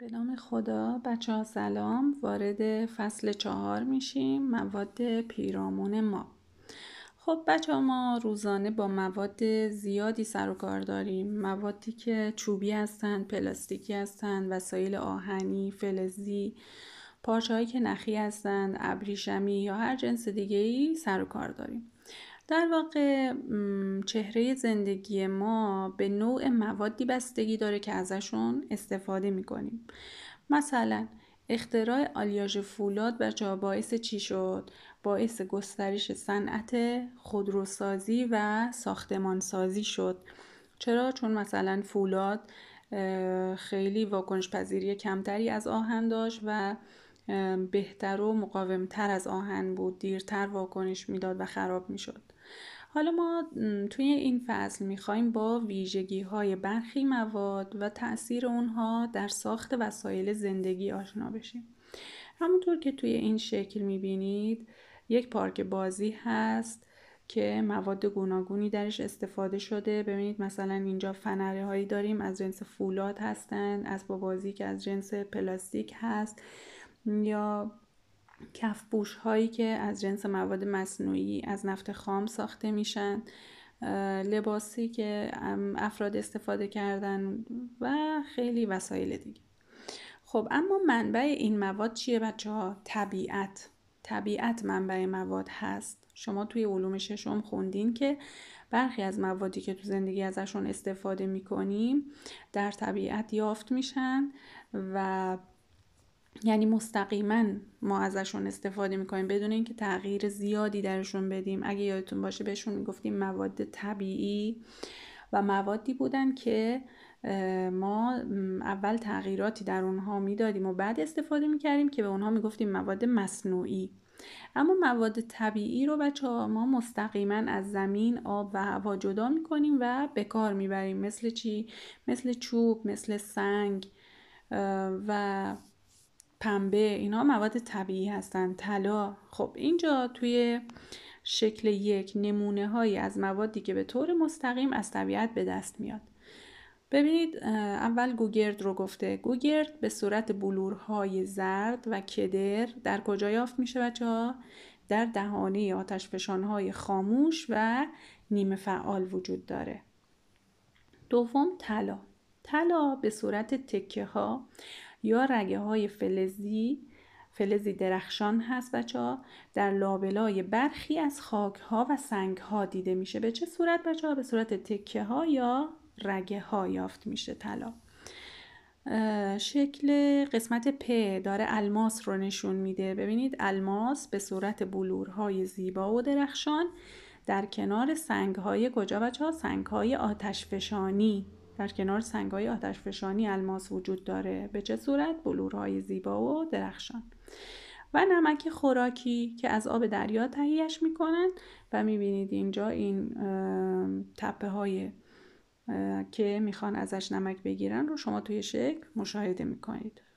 به نام خدا بچه ها سلام وارد فصل چهار میشیم مواد پیرامون ما خب بچه ها ما روزانه با مواد زیادی سر و کار داریم موادی که چوبی هستند پلاستیکی هستند وسایل آهنی فلزی پارچههایی که نخی هستند ابریشمی یا هر جنس دیگه ای سر و کار داریم در واقع چهره زندگی ما به نوع موادی بستگی داره که ازشون استفاده میکنیم مثلا اختراع آلیاژ فولاد و جا باعث چی شد؟ باعث گسترش صنعت خودروسازی و ساختمانسازی شد چرا؟ چون مثلا فولاد خیلی واکنش پذیری کمتری از آهن داشت و بهتر و مقاومتر از آهن بود دیرتر واکنش میداد و خراب میشد حالا ما توی این فصل میخوایم با ویژگی های برخی مواد و تاثیر اونها در ساخت وسایل زندگی آشنا بشیم همونطور که توی این شکل میبینید یک پارک بازی هست که مواد گوناگونی درش استفاده شده ببینید مثلا اینجا فنره هایی داریم از جنس فولاد هستند از بازی که از جنس پلاستیک هست یا بوش هایی که از جنس مواد مصنوعی از نفت خام ساخته میشن لباسی که افراد استفاده کردن و خیلی وسایل دیگه خب اما منبع این مواد چیه بچه ها؟ طبیعت طبیعت منبع مواد هست شما توی علوم ششم خوندین که برخی از موادی که تو زندگی ازشون استفاده میکنیم در طبیعت یافت میشن و یعنی مستقیما ما ازشون استفاده میکنیم بدون اینکه تغییر زیادی درشون بدیم اگه یادتون باشه بهشون میگفتیم مواد طبیعی و موادی بودن که ما اول تغییراتی در اونها میدادیم و بعد استفاده میکردیم که به اونها میگفتیم مواد مصنوعی اما مواد طبیعی رو بچه ها ما مستقیما از زمین آب و هوا جدا میکنیم و به کار میبریم مثل چی؟ مثل چوب، مثل سنگ و پنبه اینا مواد طبیعی هستن طلا خب اینجا توی شکل یک نمونه هایی از موادی که به طور مستقیم از طبیعت به دست میاد ببینید اول گوگرد رو گفته گوگرد به صورت بلورهای زرد و کدر در کجا یافت میشه بچه ها؟ در دهانه آتش های خاموش و نیمه فعال وجود داره دوم طلا طلا به صورت تکه ها یا رگه های فلزی فلزی درخشان هست بچه ها در لابلای برخی از خاک ها و سنگ ها دیده میشه به چه صورت بچه ها به صورت تکه ها یا رگه ها یافت میشه طلا شکل قسمت پ داره الماس رو نشون میده ببینید الماس به صورت بلورهای زیبا و درخشان در کنار های کجا بچه ها آتش آتشفشانی در کنار سنگهای فشانی الماس وجود داره به چه صورت بلورهای زیبا و درخشان و نمک خوراکی که از آب دریا تهیهش میکنن و میبینید اینجا این تپه های که میخوان ازش نمک بگیرن رو شما توی شکل مشاهده میکنید